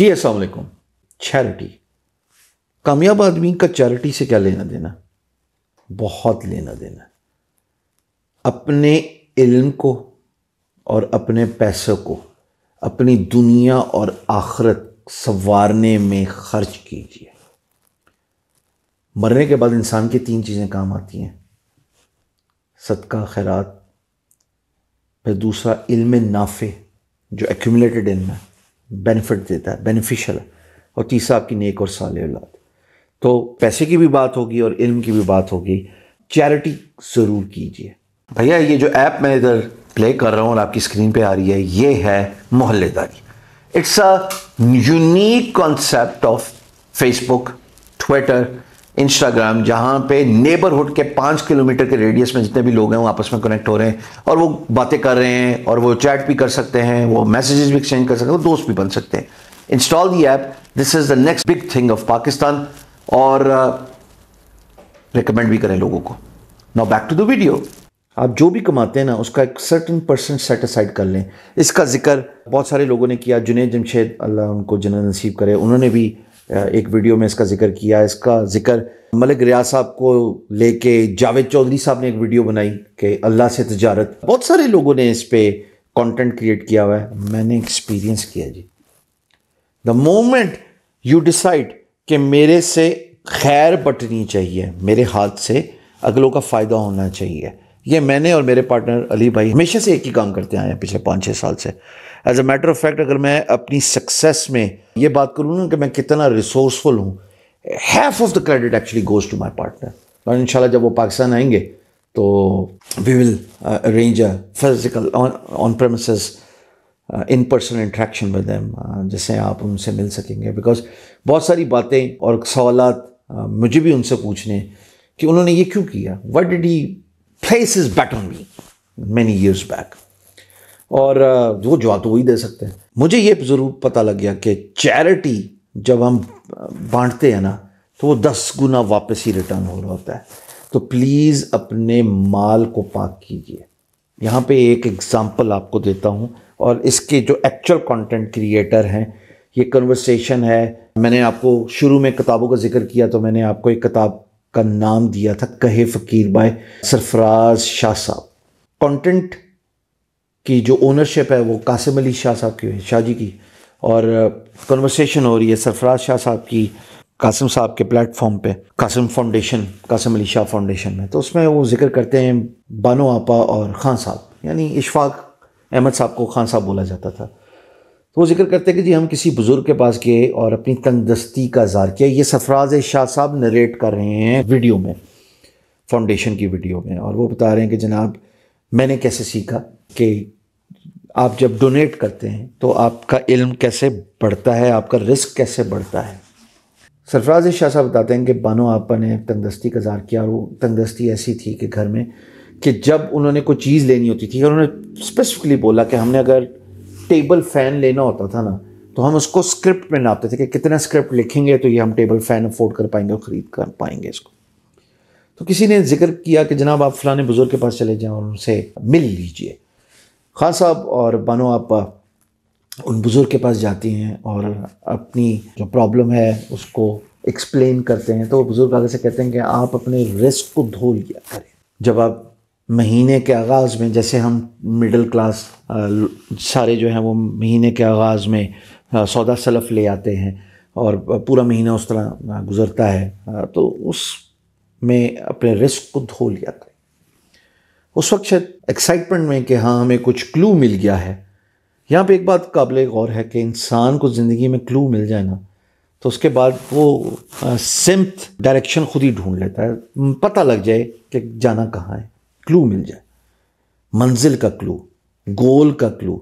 जी वालेकुम चैरिटी कामयाब आदमी का चैरिटी से क्या लेना देना बहुत लेना देना अपने इल्म को और अपने पैसों को अपनी दुनिया और आखरत संवारने में खर्च कीजिए मरने के बाद इंसान की तीन चीज़ें काम आती हैं सदका खैरात फिर दूसरा इल्म नाफे जो एक्यूमलेटेड इल्म है बेनिफिट देता है बेनिफिशियल है और तीसरा आपकी नेक और साल औलाद तो पैसे की भी बात होगी और इल्म की भी बात होगी चैरिटी ज़रूर कीजिए भैया ये जो ऐप मैं इधर प्ले कर रहा हूँ और आपकी स्क्रीन पे आ रही है ये है मोहल्लेदारी it's a unique concept of Facebook Twitter Instagram जहाँ पे नेबरहुड के पाँच किलोमीटर के रेडियस में जितने भी लोग हैं वो आपस में कनेक्ट हो रहे हैं और वो बातें कर रहे हैं और वो चैट भी कर सकते हैं वो मैसेजेस भी एक्सचेंज कर सकते हैं वो दोस्त भी बन सकते हैं install the app this is the next big thing of Pakistan और रिकमेंड uh, भी करें लोगों को now back to the video आप जो भी कमाते हैं ना उसका एक सर्टन परसेंट सेटिसाइड कर लें इसका जिक्र बहुत सारे लोगों ने किया जुनेद जमशेद अल्लाह उनको जन नसीब करे उन्होंने भी एक वीडियो में इसका जिक्र किया इसका जिक्र मलिक रियाज साहब को लेके जावेद चौधरी साहब ने एक वीडियो बनाई कि अल्लाह से तजारत बहुत सारे लोगों ने इस पर कॉन्टेंट क्रिएट किया हुआ है मैंने एक्सपीरियंस किया जी द मोमेंट यू डिसाइड कि मेरे से खैर बटनी चाहिए मेरे हाथ से अगलों का फ़ायदा होना चाहिए ये मैंने और मेरे पार्टनर अली भाई हमेशा से एक ही काम करते आए हैं पिछले पाँच छः साल से as a matter of fact अगर मैं अपनी सक्सेस में ये बात करूँ ना कि मैं कितना रिसोर्सफुल हूँ half of the credit actually goes to my partner और इन जब वो पाकिस्तान आएंगे तो we will arrange a physical on premise in person interaction with um जैसे आप उनसे मिल सकेंगे बिकॉज बहुत सारी बातें और सवाल uh, मुझे भी उनसे पूछने कि उन्होंने ये क्यों किया what did he face is bet on me many years back और uh, वो जवाब तो वही दे सकते हैं मुझे ये ज़रूर पता लग गया कि चैरिटी जब हम uh, बांटते हैं ना तो वो दस गुना वापस ही रिटर्न हो रहा होता है तो प्लीज़ अपने माल को पाक कीजिए यहाँ पे एक एग्ज़ाम्पल आपको देता हूँ और इसके जो एक्चुअल कंटेंट क्रिएटर हैं ये कन्वर्सेशन है मैंने आपको शुरू में किताबों का जिक्र किया तो मैंने आपको एक किताब का नाम दिया था कहे फ़कीर बाय सरफराज शाह साहब कंटेंट की जो ओनरशिप है वो कासिम अली शाह साहब की शाह जी की और कन्वर्सेशन uh, हो रही है सरफराज शाह साहब की कासिम साहब के प्लेटफॉर्म पे कासिम फाउंडेशन कासिम अली शाह फाउंडेशन में तो उसमें वो जिक्र करते हैं बानो आपा और ख़ान साहब यानी इशफाक अहमद साहब को खान साहब बोला जाता था तो वो जिक्र करते हैं कि जी हम किसी बुज़ुर्ग के पास गए और अपनी तंगदस्ती का इजहार किया ये सफराज शाह साहब नरेट कर रहे हैं वीडियो में फाउंडेशन की वीडियो में और वो बता रहे हैं कि जनाब मैंने कैसे सीखा कि आप जब डोनेट करते हैं तो आपका इल्म कैसे बढ़ता है आपका रिस्क कैसे बढ़ता है सरफराज शाह साहब बताते हैं कि बानो आपा ने तंगदस्ती का जार किया और वो तंगदस्ती ऐसी थी कि घर में कि जब उन्होंने कोई चीज़ लेनी होती थी और उन्होंने स्पेसिफिकली बोला कि हमने अगर टेबल फैन लेना होता था ना तो हम उसको स्क्रिप्ट में नापते थे कि कितना स्क्रिप्ट लिखेंगे तो ये हम टेबल फैन अफोर्ड कर पाएंगे और ख़रीद कर पाएंगे इसको तो किसी ने जिक्र किया कि जनाब आप फलाने बुज़ुर्ग के पास चले जाएं और उनसे मिल लीजिए खास साहब और बानो आप उन बुज़ुर्ग के पास जाती हैं और अपनी जो प्रॉब्लम है उसको एक्सप्लेन करते हैं तो वो बुज़ुर्ग आगे से कहते हैं कि आप अपने रिस्क को धो लिया करें जब आप महीने के आगाज़ में जैसे हम मिडिल क्लास सारे जो हैं वो महीने के आगाज़ में सौदा सलफ़ ले आते हैं और पूरा महीना उस तरह गुज़रता है तो उस में अपने रिस्क को धो लिया करें उस वक्त शायद एक्साइटमेंट में कि हाँ हमें कुछ क्लू मिल गया है यहाँ पे एक बात काबिल गौर है कि इंसान को ज़िंदगी में क्लू मिल जाए ना तो उसके बाद वो सिम्थ डायरेक्शन खुद ही ढूंढ लेता है पता लग जाए कि जाना कहाँ है क्लू मिल जाए मंजिल का क्लू गोल का क्लू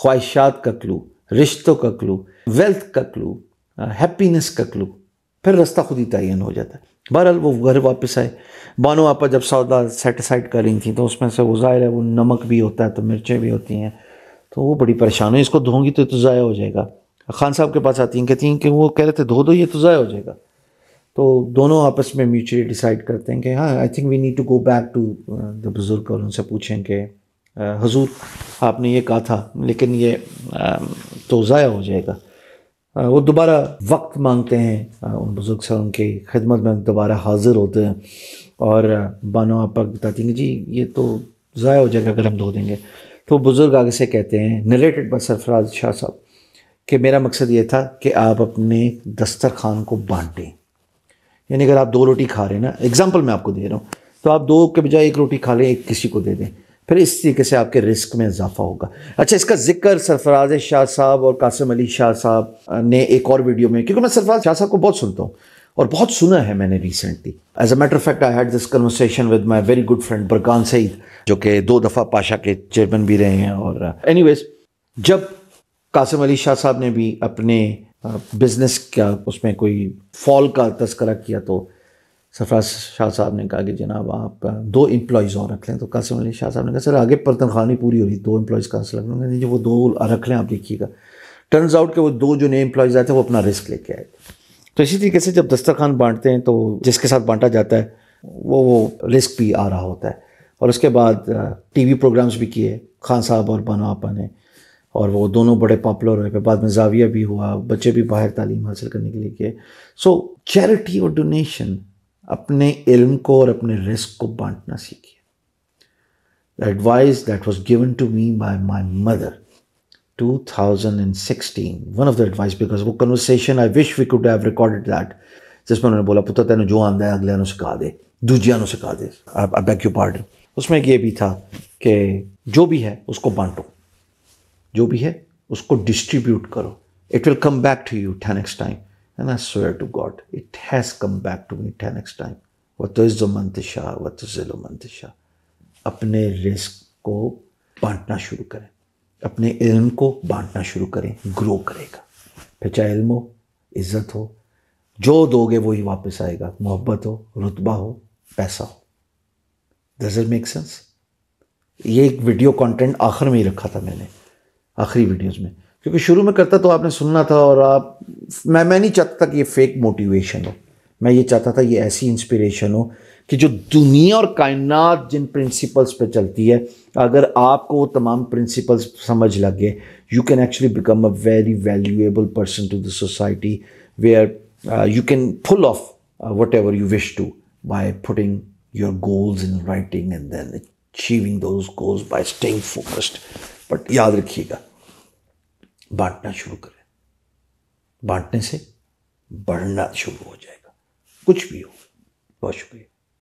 ख्वाहिशात का क्लू रिश्तों का क्लू वेल्थ का क्लू हैप्पीनेस का क्लू फिर रास्ता खुद ही तयन हो जाता है बहरहाल वो घर वापस आए बानो आपा जब सौदा सेटिसाइड कर रही थी तो उसमें से वो ज़ाहिर है वो नमक भी होता है तो मिर्चें भी होती हैं तो वो बड़ी परेशान है इसको धोंगी तो ये तो ज़ाया हो जाएगा खान साहब के पास आती हैं कहती हैं कि वो कह रहे थे धो दो ये तो ज़ाया हो जाएगा तो दोनों आपस में म्यूचुअली डिसाइड करते हैं कि हाँ I think we need to go back to the बुज़ुर्ग और उनसे पूछें कि uh, हजूर आपने ये कहा था लेकिन ये um, तो ज़ाया हो जाएगा uh, वो दोबारा वक्त मांगते हैं uh, उन बुज़ुर्ग से उनकी खिदमत में दोबारा हाजिर होते हैं और बानो आप बताती हैं जी ये तो ज़ाया हो जाएगा अगर हम धो देंगे तो बुज़ुर्ग आगे से कहते हैं नरेटेड बाय सरफराज शाह साहब कि मेरा मकसद ये था कि आप अपने दस्तर खान को बांटें यानी अगर आप दो रोटी खा रहे हैं ना एग्जाम्पल मैं आपको दे रहा हूँ तो आप दो के बजाय एक रोटी खा लें एक किसी को दे दें फिर इस तरीके से आपके रिस्क में इजाफा होगा अच्छा इसका जिक्र सरफराज शाह साहब और कासिम अली शाह साहब ने एक और वीडियो में क्योंकि मैं सरफराज शाह साहब को बहुत सुनता हूँ और बहुत सुना है मैंने recently as a matter fact I had this conversation with my very good friend Barkan Saeed जो कि दो दफ़ा पाशा के चेयरमैन भी रहे हैं और एनी जब कासिम अली शाह साहब ने भी अपने बिज़नेस का उसमें कोई फॉल का तस्करा किया तो सरफराज शाह साहब ने कहा कि जनाब आप दो इम्प्लॉज़ और रख लें तो कासिम अली शाह साहब ने कहा सर आगे पर तनख्वाह नहीं पूरी हो रही दो इम्प्लॉज़ कहाँ से रख लेंगे जी वो दो रख लें आप देखिएगा टर्न्स आउट के वो दो जो नए इम्प्लॉज़ आए थे वो अपना रिस्क लेके आए तो इसी तरीके से जब दस्तरखान बांटते हैं तो जिसके साथ बांटा जाता है वो वो रिस्क भी आ रहा होता है और उसके बाद टी वी प्रोग्राम्स भी किए खान साहब और बना आपा ने और वो दोनों बड़े पॉपुलर हुए बाद में जाविया भी हुआ बच्चे भी बाहर तालीम हासिल करने के लिए किए सो चैरिटी और डोनेशन अपने इल्म को और अपने रिस्क को बांटना सीखिए the advice that was given to me by my mother 2016 one of the advice because वो conversation I wish we could have recorded that जिसमें उन्होंने बोला पुत्र तेन जो आंदा है अगले सिखा दे दूजिया सिखा दे बैक यू पार्डन उसमें ये भी था कि जो भी है उसको बांटो जो भी है उसको डिस्ट्रीब्यूट करो it will come back to you ten X time and I swear to God it has come back to me ten X time वह तो इज़ो मंतशा तो ज़िलो मंतशा अपने रिस्क को बांटना शुरू करें अपने इल्म को बांटना शुरू करें ग्रो करेगा फिर चाहे इल्म हो इज़्ज़त हो जो दोगे वही वापस आएगा मोहब्बत हो रुतबा हो पैसा हो डज इट मेक सेंस ये एक वीडियो कंटेंट आखिर में ही रखा था मैंने आखिरी वीडियोस में क्योंकि शुरू में करता तो आपने सुनना था और आप मैं मैं नहीं चाहता था कि ये फेक मोटिवेशन हो मैं ये चाहता था ये ऐसी इंस्पिरेशन हो कि जो दुनिया और कायनात जिन प्रिंसिपल्स पे चलती है अगर आपको वो तमाम प्रिंसिपल्स समझ लग गए you can actually become a very valuable person to the society where you can full of whatever you wish to by putting your goals in writing and then achieving those goals by staying focused but याद रखिएगा बांटना शुरू करें बांटने से बढ़ना शुरू हो जाएगा कुछ भी हो बहुत शुक्रिया